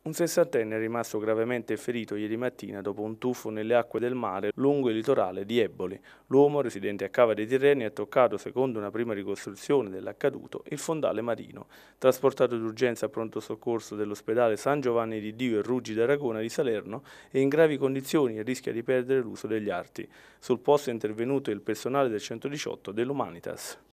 Un sessantenne è rimasto gravemente ferito ieri mattina dopo un tuffo nelle acque del mare lungo il litorale di Eboli. L'uomo, residente a Cava dei Tirreni, ha toccato, secondo una prima ricostruzione dell'accaduto, il fondale marino. Trasportato d'urgenza a pronto soccorso dell'ospedale San Giovanni di Dio e Ruggi d'Aragona di Salerno, è in gravi condizioni e rischia di perdere l'uso degli arti. Sul posto è intervenuto il personale del 118 dell'Humanitas.